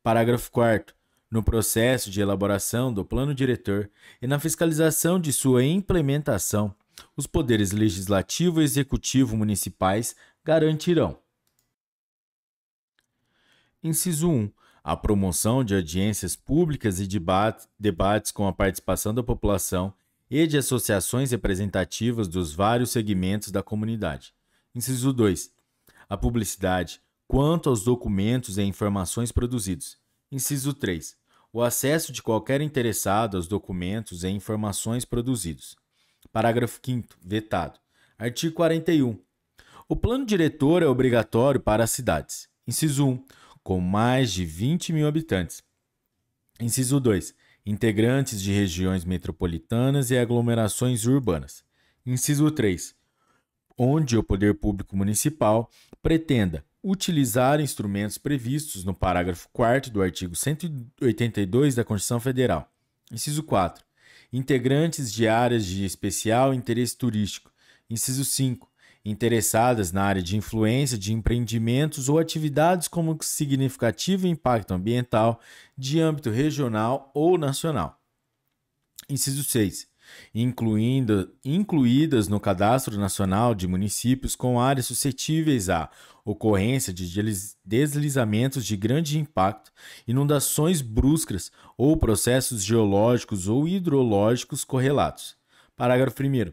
Parágrafo 4. No processo de elaboração do plano diretor e na fiscalização de sua implementação, os poderes legislativo e executivo municipais garantirão: Inciso 1 a promoção de audiências públicas e debates com a participação da população e de associações representativas dos vários segmentos da comunidade. Inciso 2. A publicidade quanto aos documentos e informações produzidos. Inciso 3. O acesso de qualquer interessado aos documentos e informações produzidos. Parágrafo 5. Vetado. Artigo 41. O plano diretor é obrigatório para as cidades. Inciso 1. Com mais de 20 mil habitantes. Inciso 2 integrantes de regiões metropolitanas e aglomerações urbanas. Inciso 3. Onde o poder público municipal pretenda utilizar instrumentos previstos no parágrafo 4 do artigo 182 da Constituição Federal. Inciso 4. Integrantes de áreas de especial interesse turístico. Inciso 5 interessadas na área de influência de empreendimentos ou atividades com significativo impacto ambiental de âmbito regional ou nacional. Inciso 6. Incluindo, incluídas no Cadastro Nacional de Municípios com áreas suscetíveis à ocorrência de deslizamentos de grande impacto, inundações bruscas ou processos geológicos ou hidrológicos correlatos. Parágrafo 1.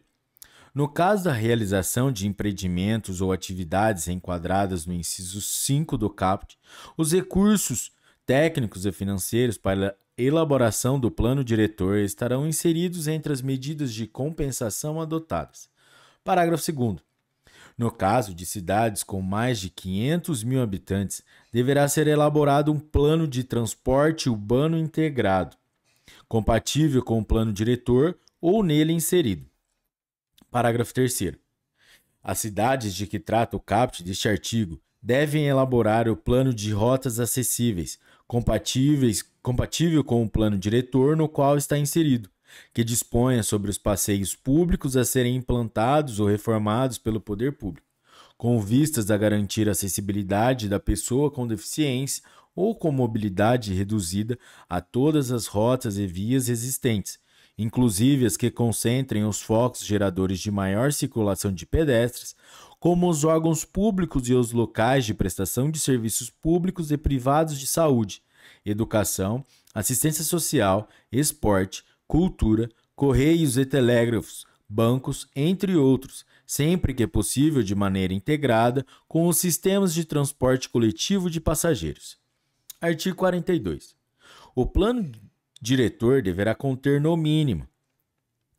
No caso da realização de empreendimentos ou atividades enquadradas no inciso 5 do caput, os recursos técnicos e financeiros para a elaboração do plano diretor estarão inseridos entre as medidas de compensação adotadas. Parágrafo 2. No caso de cidades com mais de 500 mil habitantes, deverá ser elaborado um plano de transporte urbano integrado, compatível com o plano diretor ou nele inserido. Parágrafo 3. As cidades de que trata o caput deste artigo devem elaborar o plano de rotas acessíveis, compatíveis, compatível com o plano diretor no qual está inserido, que disponha sobre os passeios públicos a serem implantados ou reformados pelo poder público, com vistas a garantir a acessibilidade da pessoa com deficiência ou com mobilidade reduzida a todas as rotas e vias existentes, inclusive as que concentrem os focos geradores de maior circulação de pedestres, como os órgãos públicos e os locais de prestação de serviços públicos e privados de saúde, educação, assistência social, esporte, cultura, correios e telégrafos, bancos, entre outros, sempre que possível de maneira integrada com os sistemas de transporte coletivo de passageiros. Artigo 42. O plano diretor deverá conter, no mínimo,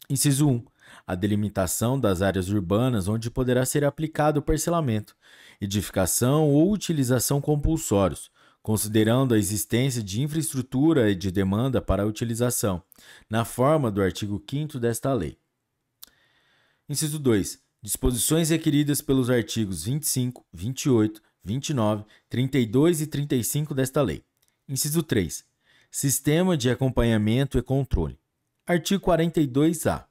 inciso 1, a delimitação das áreas urbanas onde poderá ser aplicado o parcelamento, edificação ou utilização compulsórios, considerando a existência de infraestrutura e de demanda para a utilização, na forma do artigo 5 desta lei. Inciso 2. Disposições requeridas pelos artigos 25, 28, 29, 32 e 35 desta lei. Inciso 3. Sistema de acompanhamento e controle. Artigo 42A.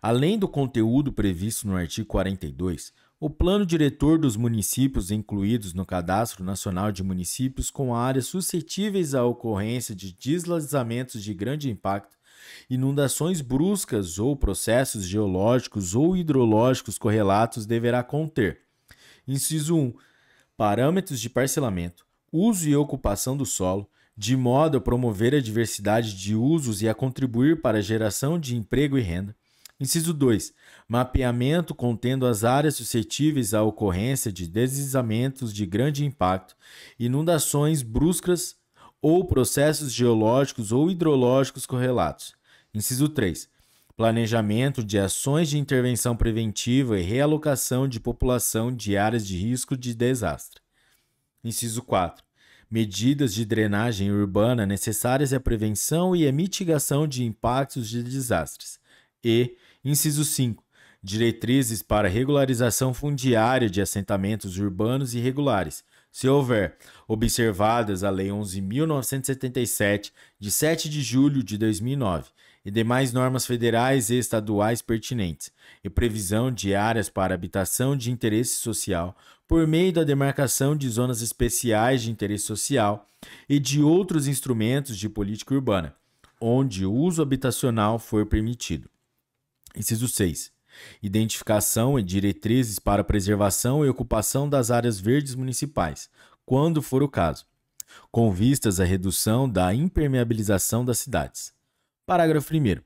Além do conteúdo previsto no artigo 42, o plano diretor dos municípios incluídos no Cadastro Nacional de Municípios com áreas suscetíveis à ocorrência de deslizamentos de grande impacto, inundações bruscas ou processos geológicos ou hidrológicos correlatos deverá conter: inciso 1. Parâmetros de parcelamento, uso e ocupação do solo, de modo a promover a diversidade de usos e a contribuir para a geração de emprego e renda. Inciso 2. Mapeamento contendo as áreas suscetíveis à ocorrência de deslizamentos de grande impacto, inundações bruscas ou processos geológicos ou hidrológicos correlatos. Inciso 3. Planejamento de ações de intervenção preventiva e realocação de população de áreas de risco de desastre. Inciso 4 medidas de drenagem urbana necessárias à prevenção e à mitigação de impactos de desastres. E, inciso 5, diretrizes para regularização fundiária de assentamentos urbanos irregulares, se houver, observadas a Lei 11.977, de 7 de julho de 2009, e demais normas federais e estaduais pertinentes, e previsão de áreas para habitação de interesse social, por meio da demarcação de zonas especiais de interesse social e de outros instrumentos de política urbana, onde o uso habitacional for permitido. Inciso 6. Identificação e diretrizes para preservação e ocupação das áreas verdes municipais, quando for o caso, com vistas à redução da impermeabilização das cidades. Parágrafo 1.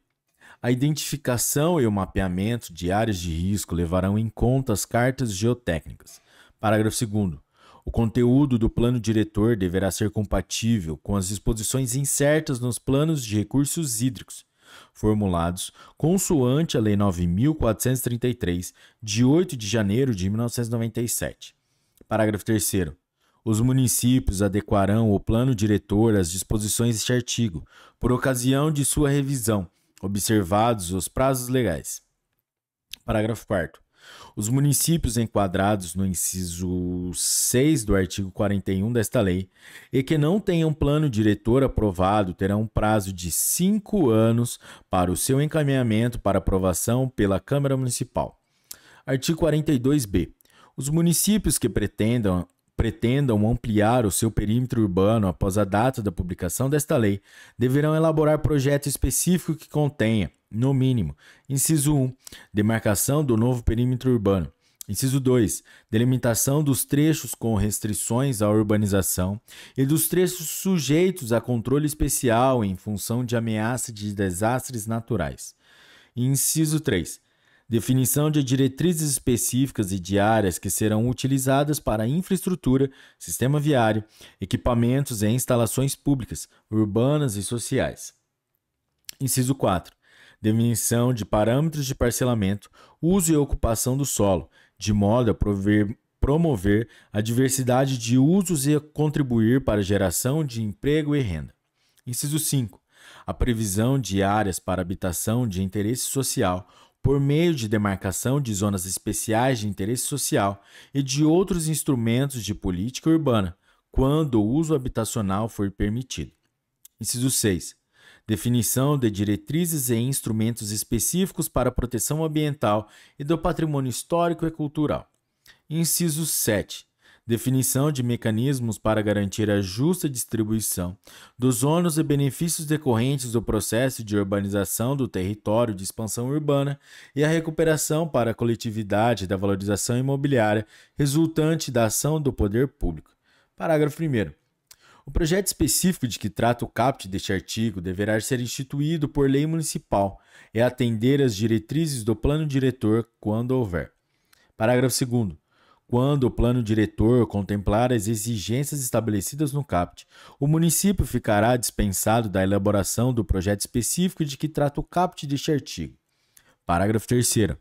A identificação e o mapeamento de áreas de risco levarão em conta as cartas geotécnicas, Parágrafo 2. O conteúdo do plano diretor deverá ser compatível com as disposições incertas nos planos de recursos hídricos, formulados consoante a Lei 9.433, de 8 de janeiro de 1997. Parágrafo 3. Os municípios adequarão o plano diretor às disposições deste artigo, por ocasião de sua revisão, observados os prazos legais. Parágrafo 4. Os municípios enquadrados no inciso 6 do artigo 41 desta lei e que não tenham plano diretor aprovado terão um prazo de cinco anos para o seu encaminhamento para aprovação pela Câmara Municipal. Artigo 42b. Os municípios que pretendam pretendam ampliar o seu perímetro urbano após a data da publicação desta lei deverão elaborar projeto específico que contenha, no mínimo, inciso 1, demarcação do novo perímetro urbano. Inciso 2. Delimitação dos trechos com restrições à urbanização e dos trechos sujeitos a controle especial em função de ameaça de desastres naturais. Inciso 3 definição de diretrizes específicas e diárias que serão utilizadas para infraestrutura, sistema viário, equipamentos e instalações públicas, urbanas e sociais. Inciso 4. Definição de parâmetros de parcelamento, uso e ocupação do solo, de modo a prover, promover a diversidade de usos e a contribuir para a geração de emprego e renda. Inciso 5. A previsão de áreas para habitação de interesse social por meio de demarcação de zonas especiais de interesse social e de outros instrumentos de política urbana, quando o uso habitacional for permitido. Inciso 6. Definição de diretrizes e instrumentos específicos para a proteção ambiental e do patrimônio histórico e cultural. Inciso 7 definição de mecanismos para garantir a justa distribuição dos ônus e benefícios decorrentes do processo de urbanização do território de expansão urbana e a recuperação para a coletividade da valorização imobiliária resultante da ação do poder público. Parágrafo 1. O projeto específico de que trata o caput deste artigo deverá ser instituído por lei municipal e atender às diretrizes do plano diretor quando houver. Parágrafo 2. Quando o plano diretor contemplar as exigências estabelecidas no CAPT, o município ficará dispensado da elaboração do projeto específico de que trata o CAPT deste artigo. Parágrafo 3.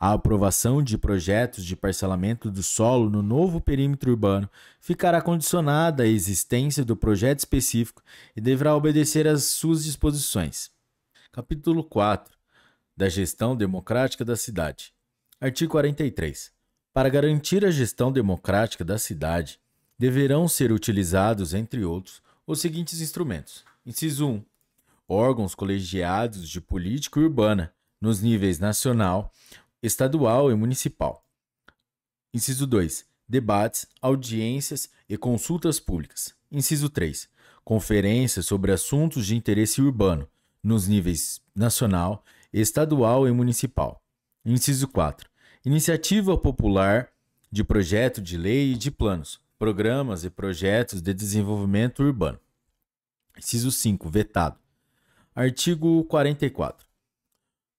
A aprovação de projetos de parcelamento do solo no novo perímetro urbano ficará condicionada à existência do projeto específico e deverá obedecer às suas disposições. Capítulo 4 da Gestão Democrática da Cidade. Artigo 43 para garantir a gestão democrática da cidade, deverão ser utilizados, entre outros, os seguintes instrumentos: inciso 1. Órgãos colegiados de política urbana, nos níveis nacional, estadual e municipal. Inciso 2. Debates, audiências e consultas públicas. Inciso 3. Conferências sobre assuntos de interesse urbano, nos níveis nacional, estadual e municipal. Inciso 4. Iniciativa Popular de Projeto de Lei e de Planos, Programas e Projetos de Desenvolvimento Urbano. Inciso 5. Vetado. Artigo 44.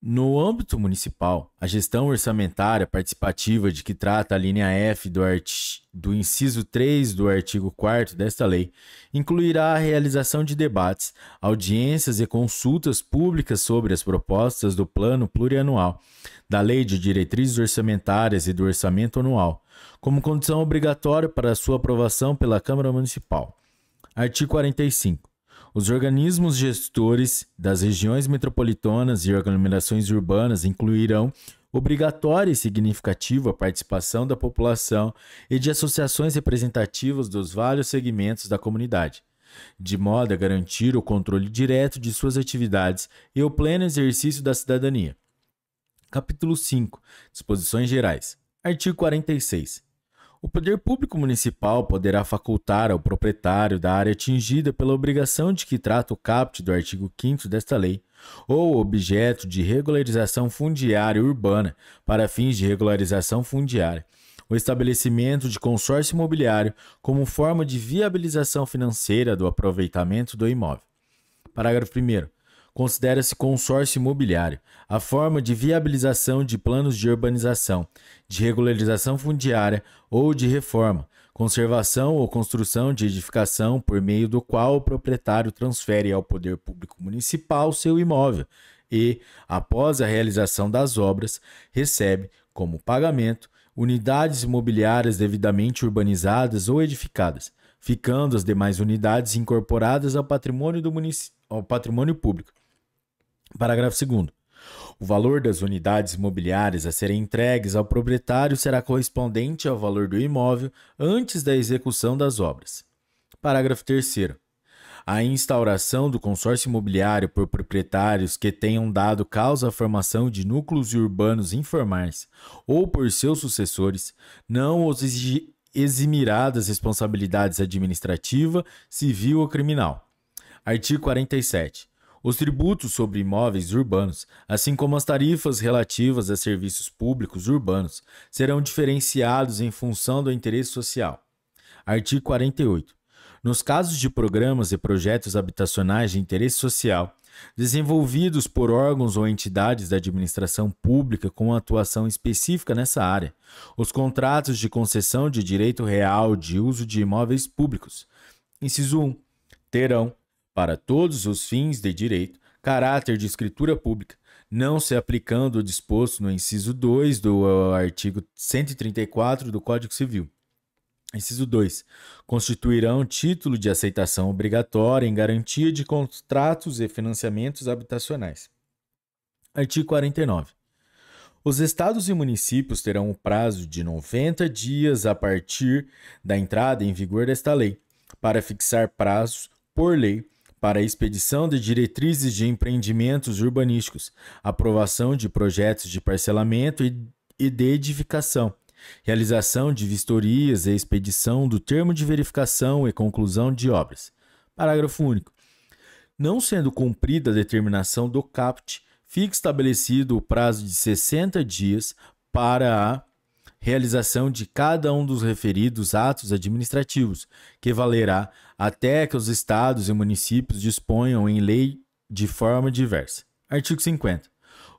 No âmbito municipal, a gestão orçamentária participativa de que trata a linha F do, art... do inciso 3 do artigo 4 desta lei incluirá a realização de debates, audiências e consultas públicas sobre as propostas do Plano Plurianual, da Lei de Diretrizes Orçamentárias e do Orçamento Anual, como condição obrigatória para sua aprovação pela Câmara Municipal. Artigo 45. Os organismos gestores das regiões metropolitanas e aglomerações urbanas incluirão obrigatória e significativa participação da população e de associações representativas dos vários segmentos da comunidade, de modo a garantir o controle direto de suas atividades e o pleno exercício da cidadania. Capítulo 5 Disposições Gerais Artigo 46 o poder público municipal poderá facultar ao proprietário da área atingida pela obrigação de que trata o caput do artigo 5 desta lei, ou objeto de regularização fundiária urbana para fins de regularização fundiária, o estabelecimento de consórcio imobiliário como forma de viabilização financeira do aproveitamento do imóvel. Parágrafo 1 considera-se consórcio imobiliário, a forma de viabilização de planos de urbanização, de regularização fundiária ou de reforma, conservação ou construção de edificação por meio do qual o proprietário transfere ao poder público municipal seu imóvel e, após a realização das obras, recebe como pagamento unidades imobiliárias devidamente urbanizadas ou edificadas, ficando as demais unidades incorporadas ao patrimônio do município ao patrimônio público, Parágrafo 2. O valor das unidades imobiliárias a serem entregues ao proprietário será correspondente ao valor do imóvel antes da execução das obras. Parágrafo 3. A instauração do consórcio imobiliário por proprietários que tenham dado causa à formação de núcleos urbanos informais ou por seus sucessores não os eximirá das responsabilidades administrativa, civil ou criminal. Artigo 47. Os tributos sobre imóveis urbanos, assim como as tarifas relativas a serviços públicos urbanos, serão diferenciados em função do interesse social. Artigo 48. Nos casos de programas e projetos habitacionais de interesse social, desenvolvidos por órgãos ou entidades da administração pública com atuação específica nessa área, os contratos de concessão de direito real de uso de imóveis públicos, inciso 1, terão para todos os fins de direito, caráter de escritura pública, não se aplicando o disposto no inciso 2 do eh, artigo 134 do Código Civil. Inciso 2. Constituirão título de aceitação obrigatória em garantia de contratos e financiamentos habitacionais. Artigo 49. Os estados e municípios terão um prazo de 90 dias a partir da entrada em vigor desta lei para fixar prazos por lei para a expedição de diretrizes de empreendimentos urbanísticos, aprovação de projetos de parcelamento e de edificação, realização de vistorias e expedição do termo de verificação e conclusão de obras. Parágrafo único. Não sendo cumprida a determinação do CAPT, fica estabelecido o prazo de 60 dias para a realização de cada um dos referidos atos administrativos, que valerá até que os estados e municípios disponham em lei de forma diversa. Artigo 50.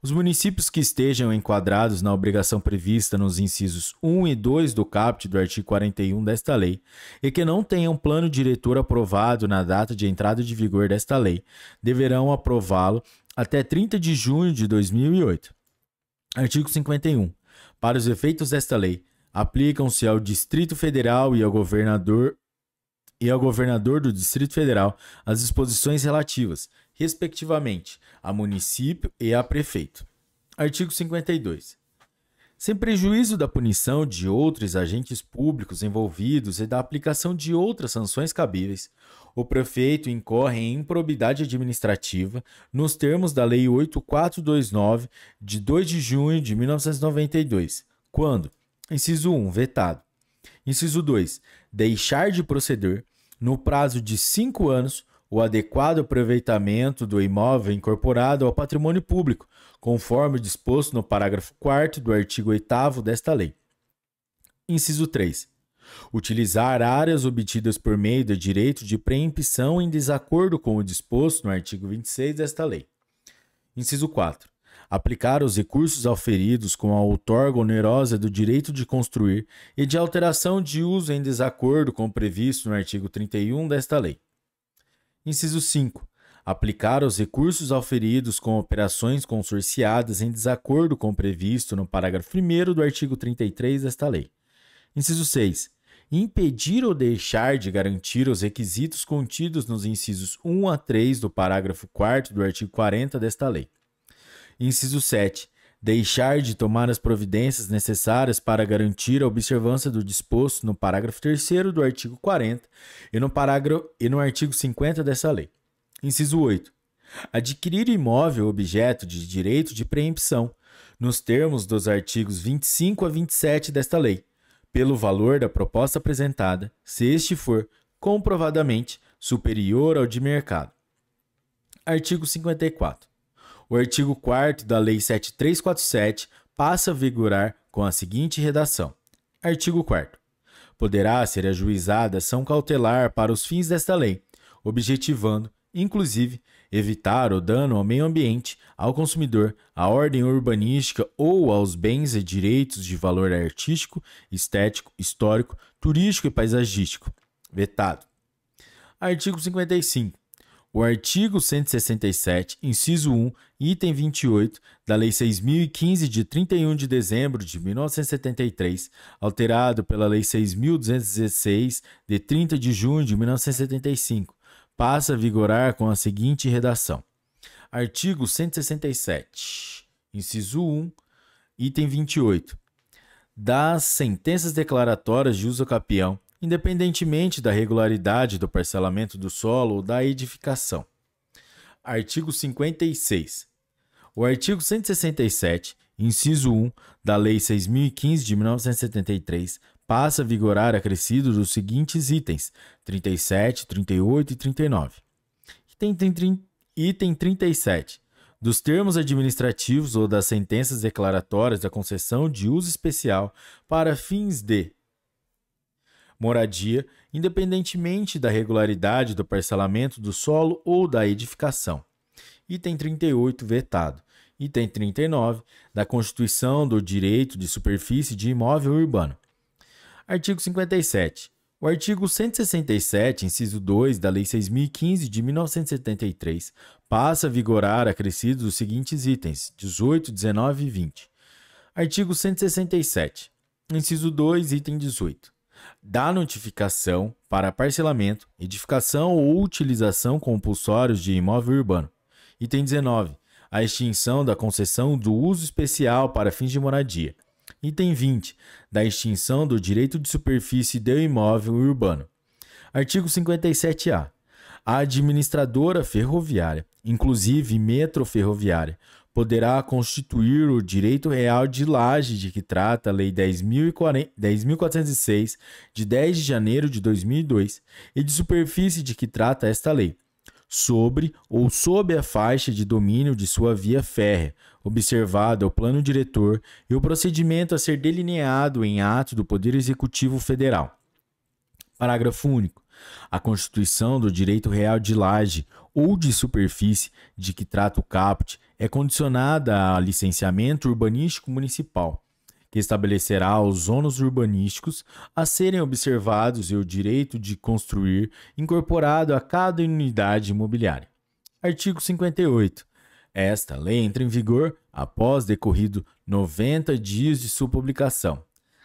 Os municípios que estejam enquadrados na obrigação prevista nos incisos 1 e 2 do caput do artigo 41 desta lei e que não tenham plano diretor aprovado na data de entrada de vigor desta lei, deverão aprová-lo até 30 de junho de 2008. Artigo 51. Para os efeitos desta lei, aplicam-se ao Distrito Federal e ao governador e ao governador do Distrito Federal as disposições relativas, respectivamente, a município e a prefeito. Artigo 52. Sem prejuízo da punição de outros agentes públicos envolvidos e da aplicação de outras sanções cabíveis, o prefeito incorre em improbidade administrativa nos termos da Lei 8429, de 2 de junho de 1992, quando: inciso 1, vetado. Inciso 2. Deixar de proceder no prazo de cinco anos, o adequado aproveitamento do imóvel incorporado ao patrimônio público, conforme disposto no parágrafo 4 do artigo 8 desta lei. Inciso 3. Utilizar áreas obtidas por meio do direito de preempção em desacordo com o disposto no artigo 26 desta lei. Inciso 4 aplicar os recursos auferidos com a outorga onerosa do direito de construir e de alteração de uso em desacordo com o previsto no artigo 31 desta lei. Inciso 5. Aplicar os recursos auferidos com operações consorciadas em desacordo com o previsto no parágrafo 1 do artigo 33 desta lei. Inciso 6 impedir ou deixar de garantir os requisitos contidos nos incisos 1 a 3 do parágrafo 4 do artigo 40 desta lei. Inciso 7. Deixar de tomar as providências necessárias para garantir a observância do disposto no parágrafo 3 do artigo 40 e no, parágrafo, e no artigo 50 dessa lei. Inciso 8. Adquirir imóvel objeto de direito de preempção, nos termos dos artigos 25 a 27 desta lei, pelo valor da proposta apresentada, se este for comprovadamente superior ao de mercado. Artigo 54. O artigo 4 da Lei 7347 passa a vigorar com a seguinte redação: Artigo 4. Poderá ser ajuizada ação cautelar para os fins desta lei, objetivando, inclusive, evitar o dano ao meio ambiente, ao consumidor, à ordem urbanística ou aos bens e direitos de valor artístico, estético, histórico, turístico e paisagístico. Vetado. Artigo 55 o artigo 167, inciso 1, item 28 da Lei 6015 de 31 de dezembro de 1973, alterado pela Lei 6216 de 30 de junho de 1975, passa a vigorar com a seguinte redação: Artigo 167, inciso 1, item 28. Das sentenças declaratórias de uso capião independentemente da regularidade do parcelamento do solo ou da edificação. Artigo 56. O artigo 167, inciso 1, da Lei 6015 de 1973, passa a vigorar acrescido dos seguintes itens: 37, 38 e 39. Item, item 37 dos termos administrativos ou das sentenças declaratórias da concessão de uso especial para fins de moradia, independentemente da regularidade do parcelamento do solo ou da edificação. Item 38, vetado. Item 39, da Constituição do Direito de Superfície de Imóvel Urbano. Artigo 57. O artigo 167, inciso 2 da Lei 6.015 de 1973, passa a vigorar acrescidos os seguintes itens: 18, 19 e 20. Artigo 167, inciso 2, item 18 da notificação para parcelamento, edificação ou utilização compulsórios de imóvel urbano. Item 19. A extinção da concessão do uso especial para fins de moradia. Item 20. Da extinção do direito de superfície do imóvel urbano. Artigo 57-A. A administradora ferroviária, inclusive metroferroviária, poderá constituir o direito real de laje de que trata a Lei 10.406, de 10 de janeiro de 2002, e de superfície de que trata esta lei, sobre ou sob a faixa de domínio de sua via férrea, observado o plano diretor e o procedimento a ser delineado em ato do Poder Executivo Federal. Parágrafo único. A constituição do direito real de laje ou de superfície de que trata o caput é condicionada a licenciamento urbanístico municipal, que estabelecerá os zonos urbanísticos a serem observados e o direito de construir incorporado a cada unidade imobiliária. Artigo 58. Esta lei entra em vigor após decorrido 90 dias de sua publicação.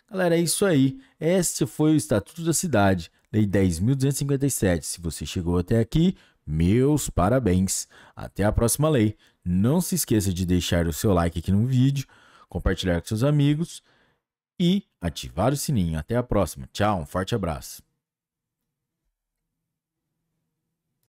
Galera, é isso aí. Este foi o Estatuto da Cidade, Dei 10.257. Se você chegou até aqui, meus parabéns. Até a próxima lei. Não se esqueça de deixar o seu like aqui no vídeo, compartilhar com seus amigos e ativar o sininho. Até a próxima. Tchau, um forte abraço.